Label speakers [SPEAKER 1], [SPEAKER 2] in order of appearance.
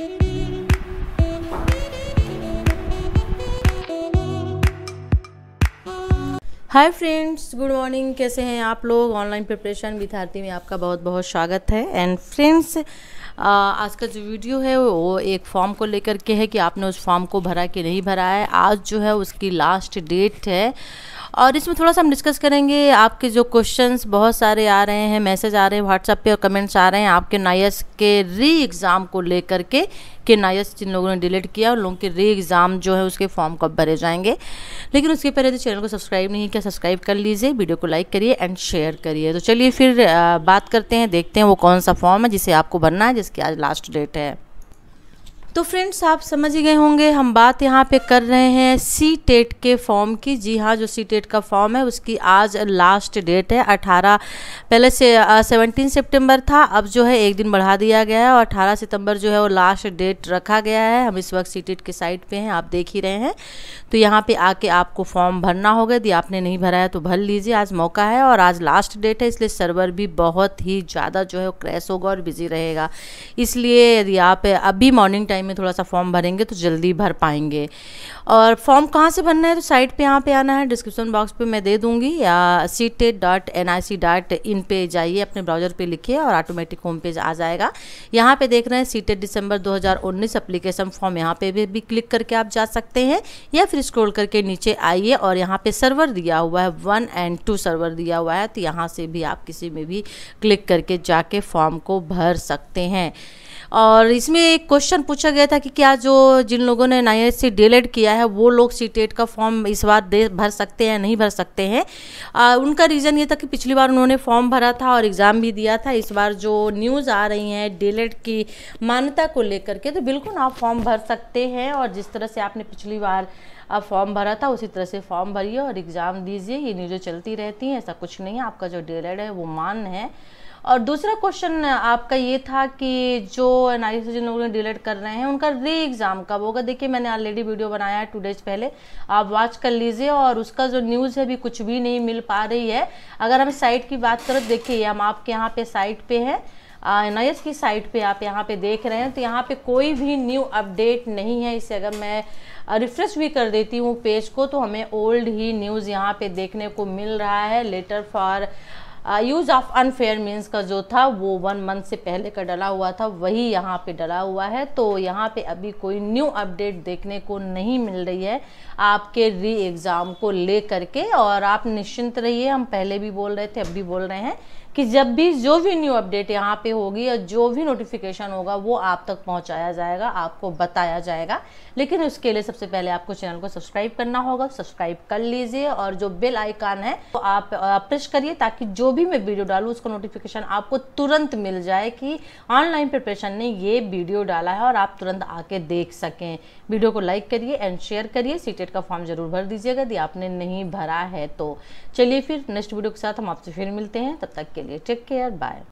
[SPEAKER 1] hi friends good morning कैसे हैं आप लोग ऑनलाइन प्रिपरेशन विद्यार्थी में आपका बहुत बहुत स्वागत है एंड फ्रेंड्स आज का जो वीडियो है वो एक फॉर्म को लेकर के है कि आपने उस फॉर्म को भरा कि नहीं भरा है आज जो है उसकी लास्ट डेट है और इसमें थोड़ा सा हम डिस्कस करेंगे आपके जो क्वेश्चंस बहुत सारे आ रहे हैं मैसेज आ रहे हैं व्हाट्सएप पे और कमेंट्स आ रहे हैं आपके नायस के री एग्ज़ाम को लेकर के कि नायस जिन लोगों ने डिलीट किया और लोगों के री एग्ज़ाम जो है उसके फॉर्म कब भरे जाएंगे लेकिन उसके पहले तो चैनल को सब्सक्राइब नहीं किया सब्सक्राइब कर लीजिए वीडियो को लाइक करिए एंड शेयर करिए तो चलिए फिर बात करते हैं देखते हैं वो कौन सा फॉर्म है जिसे आपको भरना है जिसकी आज लास्ट डेट है तो फ्रेंड्स आप समझ गए होंगे हम बात यहाँ पे कर रहे हैं सी टेट के फॉर्म की जी हाँ जो सी टेट का फॉर्म है उसकी आज लास्ट डेट है 18 पहले से सेवनटीन सितंबर था अब जो है एक दिन बढ़ा दिया गया है और 18 सितंबर जो है वो लास्ट डेट रखा गया है हम इस वक्त सी टेट के साइट पे हैं आप देख ही रहे हैं तो यहाँ पर आके आपको फॉर्म भरना होगा यदि आपने नहीं भरा है तो भर लीजिए आज मौका है और आज लास्ट डेट है इसलिए सर्वर भी बहुत ही ज़्यादा जो है क्रैश होगा और बिजी रहेगा इसलिए यदि आप अभी मॉर्निंग टाइम में थोड़ा सा फॉर्म भरेंगे तो जल्दी भर पाएंगे और फॉर्म कहाँ से भरना है तो साइट पे यहाँ पे आना है डिस्क्रिप्शन बॉक्स पे मैं दे दूँगी या C TET dot N I C dot in पे जाइए अपने ब्राउजर पे लिखिए और ऑटोमेटिक होम पेज आ जाएगा यहाँ पे देख रहे हैं सी टेट दिसंबर दो हज़ार उन्नीस अप्लीकेशन फॉर्म यहाँ पे भी, भी क्लिक करके आप जा सकते हैं या फिर स्क्रोल करके नीचे आइए और यहाँ पे सर्वर दिया हुआ है वन एंड टू सर्वर दिया हुआ है तो यहाँ से भी आप किसी में भी क्लिक करके जाके फॉर्म को भर सकते हैं और इसमें एक क्वेश्चन पूछा गया था कि क्या जो जिन लोगों ने नाइन से डी किया है वो लोग सी का फॉर्म इस बार दे भर सकते हैं नहीं भर सकते हैं आ, उनका रीज़न ये था कि पिछली बार उन्होंने फॉर्म भरा था और एग्ज़ाम भी दिया था इस बार जो न्यूज़ आ रही हैं डी की मान्यता को लेकर के तो बिल्कुल आप फॉर्म भर सकते हैं और जिस तरह से आपने पिछली बार आप फॉर्म भरा था उसी तरह से फॉर्म भरिए और एग्ज़ाम दीजिए ये न्यूज़ें चलती रहती हैं ऐसा कुछ नहीं है आपका जो डी है वो मान्य है और दूसरा क्वेश्चन आपका ये था कि जो एन आई से जिन लोगों ने डिलेट कर रहे हैं उनका री एग्ज़ाम कब होगा देखिए मैंने ऑलरेडी वीडियो बनाया है टू डेज पहले आप वॉच कर लीजिए और उसका जो न्यूज़ है अभी कुछ भी नहीं मिल पा रही है अगर हम साइट की बात करें देखिए हम आपके यहाँ पे साइट पे हैं एस की साइट पे आप यहाँ पे देख रहे हैं तो यहाँ पे कोई भी न्यू अपडेट नहीं है इसे अगर मैं रिफ्रेश भी कर देती हूँ पेज को तो हमें ओल्ड ही न्यूज़ यहाँ पे देखने को मिल रहा है letter for use of unfair means का जो था वो वन मंथ से पहले का डला हुआ था वही यहाँ पे डला हुआ है तो यहाँ पे अभी कोई न्यू अपडेट देखने को नहीं मिल रही है आपके री एग्ज़ाम को ले करके और आप निश्चिंत रहिए हम पहले भी बोल रहे थे अब भी बोल रहे हैं कि जब भी जो भी न्यू अपडेट यहाँ पे होगी या जो भी नोटिफिकेशन होगा वो आप तक पहुँचाया जाएगा आपको बताया जाएगा लेकिन उसके लिए सबसे पहले आपको चैनल को सब्सक्राइब करना होगा सब्सक्राइब कर लीजिए और जो बेल आइकान है तो आप प्रेस uh, करिए ताकि जो भी मैं वीडियो डालूँ उसका नोटिफिकेशन आपको तुरंत मिल जाए कि ऑनलाइन प्रिपरेशन ने ये वीडियो डाला है और आप तुरंत आके देख सकें वीडियो को लाइक करिए एंड शेयर करिए सीटेट e का फॉर्म जरूर भर दीजिएगा यदि आपने नहीं भरा है तो चलिए फिर नेक्स्ट वीडियो के साथ हम आपसे फिर मिलते हैं तब तक के लिए टेक केयर बाय